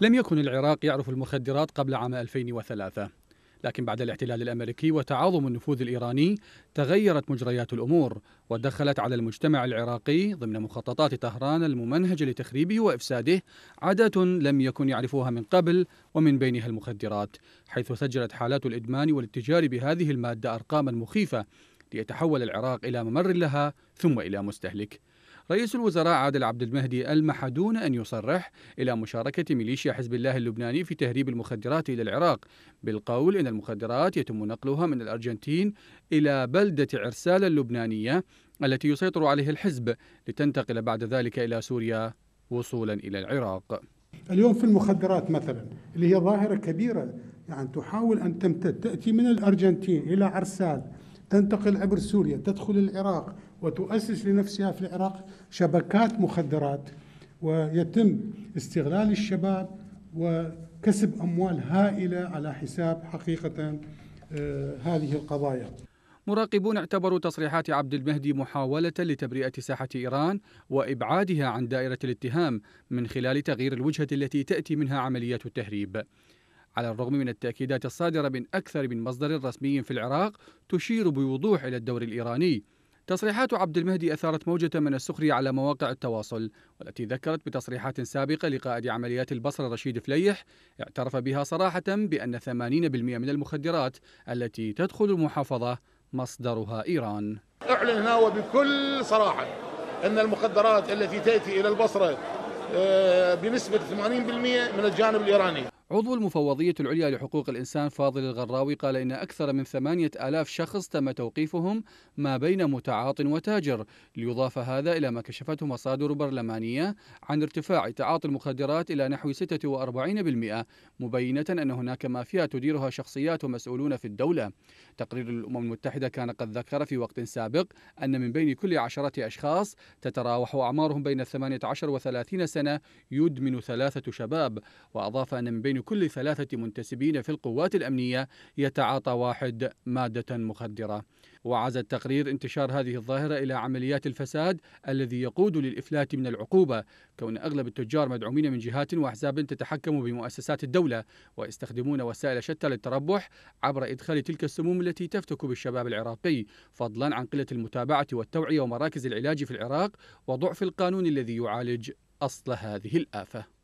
لم يكن العراق يعرف المخدرات قبل عام 2003 لكن بعد الاحتلال الامريكي وتعاظم النفوذ الايراني تغيرت مجريات الامور ودخلت على المجتمع العراقي ضمن مخططات طهران الممنهجه لتخريبه وافساده عادات لم يكن يعرفوها من قبل ومن بينها المخدرات حيث سجلت حالات الادمان والاتجار بهذه الماده ارقاما مخيفه ليتحول العراق الى ممر لها ثم الى مستهلك رئيس الوزراء عادل عبد المهدي ألمح دون أن يصرح إلى مشاركة ميليشيا حزب الله اللبناني في تهريب المخدرات إلى العراق بالقول إن المخدرات يتم نقلها من الأرجنتين إلى بلدة عرسال اللبنانية التي يسيطر عليه الحزب لتنتقل بعد ذلك إلى سوريا وصولا إلى العراق اليوم في المخدرات مثلا اللي هي ظاهرة كبيرة يعني تحاول أن تمتد تأتي من الأرجنتين إلى عرسال تنتقل عبر سوريا تدخل العراق وتؤسس لنفسها في العراق شبكات مخدرات ويتم استغلال الشباب وكسب اموال هائله على حساب حقيقه آه، هذه القضايا مراقبون اعتبروا تصريحات عبد المهدي محاولة لتبرئة ساحة إيران وإبعادها عن دائرة الاتهام من خلال تغيير الوجهة التي تأتي منها عمليات التهريب. على الرغم من التأكيدات الصادرة من أكثر من مصدر رسمي في العراق تشير بوضوح إلى الدور الإيراني تصريحات عبد المهدي أثارت موجة من السخرية على مواقع التواصل والتي ذكرت بتصريحات سابقة لقائد عمليات البصرة رشيد فليح اعترف بها صراحة بأن 80% من المخدرات التي تدخل المحافظة مصدرها إيران أعلن هنا وبكل صراحة أن المخدرات التي تأتي إلى البصرة آه، بنسبة 80% من الجانب الإيراني عضو المفوضية العليا لحقوق الإنسان فاضل الغراوي قال إن أكثر من ثمانية آلاف شخص تم توقيفهم ما بين متعاط وتاجر ليضاف هذا إلى ما كشفته مصادر برلمانية عن ارتفاع تعاطي المخدرات إلى نحو 46% مبينة أن هناك مافيا تديرها شخصيات ومسؤولون في الدولة تقرير الأمم المتحدة كان قد ذكر في وقت سابق أن من بين كل عشرة أشخاص تتراوح أعمارهم بين 18 و 30 سنة يدمن ثلاثة شباب وأضاف أن من بين من كل ثلاثة منتسبين في القوات الأمنية يتعاطى واحد مادة مخدرة وعز التقرير انتشار هذه الظاهرة إلى عمليات الفساد الذي يقود للإفلات من العقوبة كون أغلب التجار مدعومين من جهات وأحزاب تتحكم بمؤسسات الدولة ويستخدمون وسائل شتى للتربح عبر إدخال تلك السموم التي تفتك بالشباب العراقي فضلا عن قلة المتابعة والتوعية ومراكز العلاج في العراق وضعف القانون الذي يعالج أصل هذه الآفة